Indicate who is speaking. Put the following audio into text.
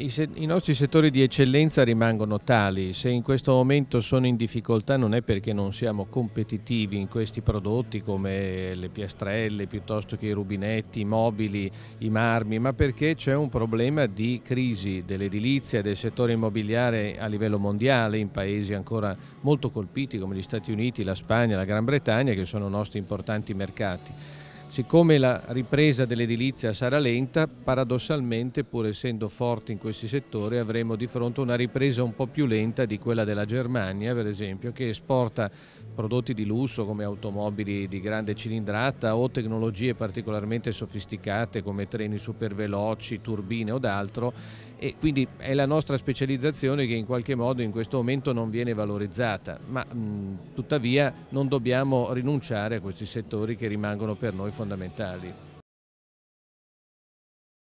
Speaker 1: i, se- i nostri settori di eccellenza rimangono tali, se in questo momento sono in difficoltà non è perché non siamo competitivi in questi prodotti come le piastrelle piuttosto che i rubinetti, i mobili, i marmi, ma perché c'è un problema di crisi dell'edilizia, del settore immobiliare a livello mondiale in paesi ancora molto colpiti come gli Stati Uniti, la Spagna, la Gran Bretagna che sono nostri importanti mercati. Siccome la ripresa dell'edilizia sarà lenta, paradossalmente, pur essendo forti in questi settori, avremo di fronte una ripresa un po' più lenta di quella della Germania, per esempio, che esporta prodotti di lusso come automobili di grande cilindrata o tecnologie particolarmente sofisticate come treni superveloci, turbine o d'altro e quindi è la nostra specializzazione che in qualche modo in questo momento non viene valorizzata, ma mh, tuttavia non dobbiamo rinunciare a questi settori che rimangono per noi fondamentali fondamentali